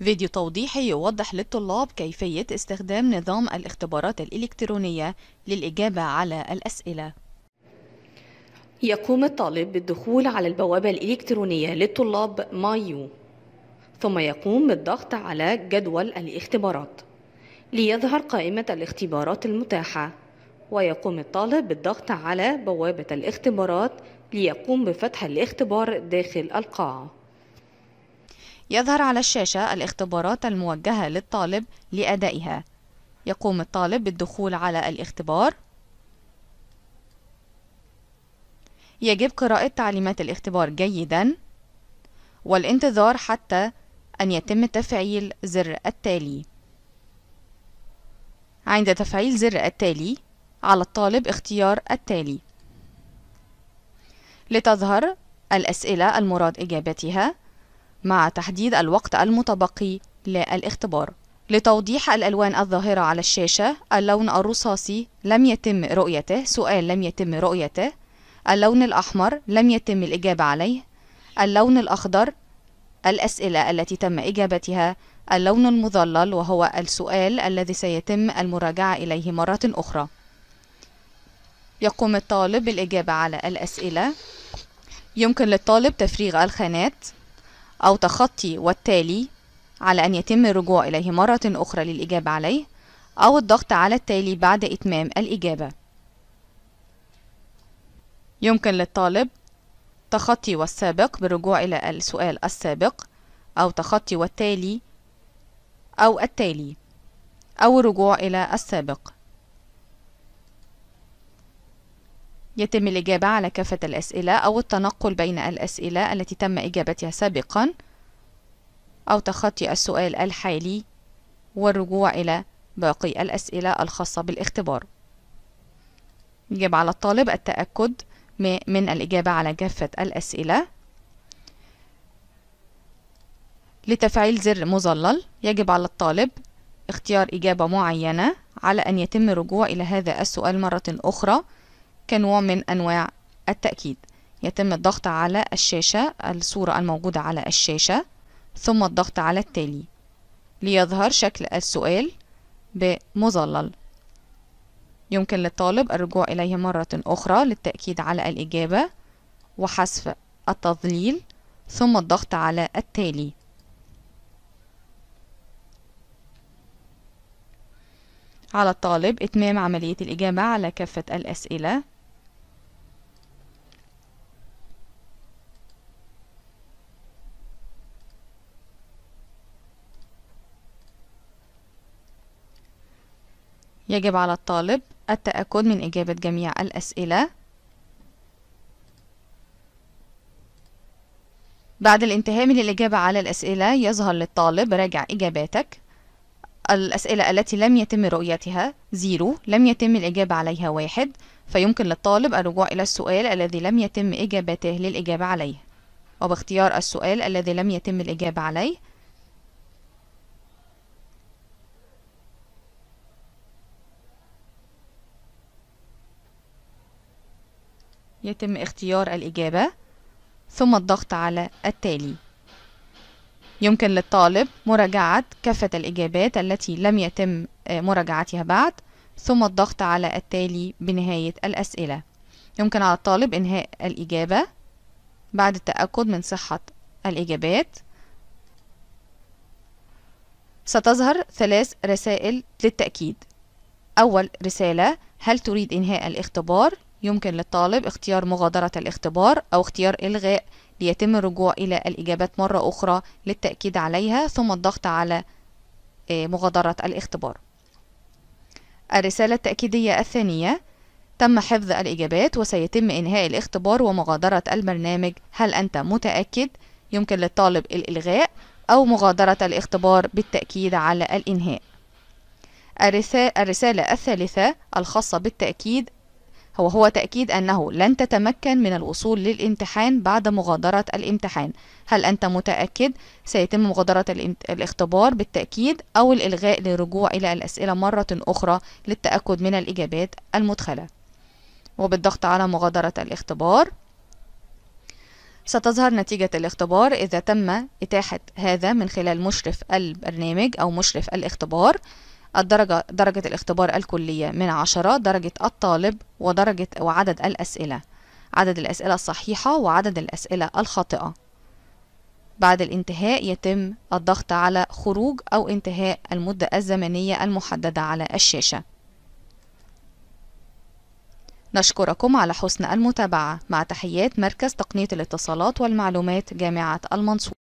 فيديو توضيحي يوضح للطلاب كيفية استخدام نظام الاختبارات الإلكترونية للإجابة على الأسئلة يقوم الطالب بالدخول على البوابة الإلكترونية للطلاب مايو ثم يقوم بالضغط على جدول الاختبارات ليظهر قائمة الاختبارات المتاحة ويقوم الطالب بالضغط على بوابة الاختبارات ليقوم بفتح الاختبار داخل القاعة يظهر على الشاشة الاختبارات الموجهة للطالب لأدائها يقوم الطالب بالدخول على الاختبار يجب قراءة تعليمات الاختبار جيدا والانتظار حتى أن يتم تفعيل زر التالي عند تفعيل زر التالي على الطالب اختيار التالي لتظهر الأسئلة المراد إجابتها مع تحديد الوقت المتبقي للاختبار لتوضيح الألوان الظاهرة على الشاشة اللون الرصاصي لم يتم رؤيته سؤال لم يتم رؤيته اللون الأحمر لم يتم الإجابة عليه اللون الأخضر الأسئلة التي تم إجابتها اللون المظلل وهو السؤال الذي سيتم المراجعة إليه مرة أخرى يقوم الطالب بالإجابة على الأسئلة يمكن للطالب تفريغ الخانات أو تخطي والتالي على أن يتم الرجوع إليه مرة أخرى للإجابة عليه أو الضغط على التالي بعد إتمام الإجابة يمكن للطالب تخطي والسابق بالرجوع إلى السؤال السابق أو تخطي والتالي أو التالي أو الرجوع إلى السابق يتم الإجابة على كافة الأسئلة أو التنقل بين الأسئلة التي تم إجابتها سابقا أو تخطي السؤال الحالي والرجوع إلى باقي الأسئلة الخاصة بالاختبار يجب على الطالب التأكد من الإجابة على كافة الأسئلة لتفعيل زر مظلل يجب على الطالب اختيار إجابة معينة على أن يتم الرجوع إلى هذا السؤال مرة أخرى كنوع من أنواع التأكيد يتم الضغط على الشاشة الصورة الموجودة على الشاشة ثم الضغط على التالي ليظهر شكل السؤال بمظلل يمكن للطالب الرجوع إليه مرة أخرى للتأكيد على الإجابة وحذف التظليل ثم الضغط على التالي على الطالب إتمام عملية الإجابة على كافة الأسئلة يجب على الطالب التأكد من إجابة جميع الأسئلة بعد الانتهاء من الإجابة على الأسئلة يظهر للطالب راجع إجاباتك الأسئلة التي لم يتم رؤيتها زيرو لم يتم الإجابة عليها واحد فيمكن للطالب الرجوع إلى السؤال الذي لم يتم إجابته للإجابة عليه وباختيار السؤال الذي لم يتم الإجابة عليه يتم اختيار الإجابة ثم الضغط على التالي يمكن للطالب مراجعة كافة الإجابات التي لم يتم آه، مراجعتها بعد ثم الضغط على التالي بنهاية الأسئلة يمكن على الطالب إنهاء الإجابة بعد التأكد من صحة الإجابات ستظهر ثلاث رسائل للتأكيد أول رسالة هل تريد إنهاء الاختبار يمكن للطالب اختيار مغادرة الاختبار أو اختيار إلغاء ليتم الرجوع إلى الإجابات مرة أخرى للتأكيد عليها ثم الضغط على آه، مغادرة الاختبار الرسالة التأكيدية الثانية تم حفظ الإجابات وسيتم إنهاء الاختبار ومغادرة البرنامج هل أنت متأكد؟ يمكن للطالب الإلغاء أو مغادرة الاختبار بالتأكيد على الإنهاء الرسالة الثالثة الخاصة بالتأكيد هو هو تأكيد أنه لن تتمكن من الوصول للامتحان بعد مغادرة الامتحان هل أنت متأكد سيتم مغادرة الاختبار بالتأكيد أو الإلغاء للرجوع إلى الأسئلة مرة أخرى للتأكد من الإجابات المدخلة وبالضغط على مغادرة الاختبار ستظهر نتيجة الاختبار إذا تم إتاحة هذا من خلال مشرف البرنامج أو مشرف الاختبار الدرجة درجة الاختبار الكلية من عشرة درجة الطالب ودرجة وعدد الأسئلة عدد الأسئلة الصحيحة وعدد الأسئلة الخاطئة بعد الانتهاء يتم الضغط على خروج أو انتهاء المدة الزمنية المحددة على الشاشة نشكركم على حسن المتابعة مع تحيات مركز تقنية الاتصالات والمعلومات جامعة المنصورة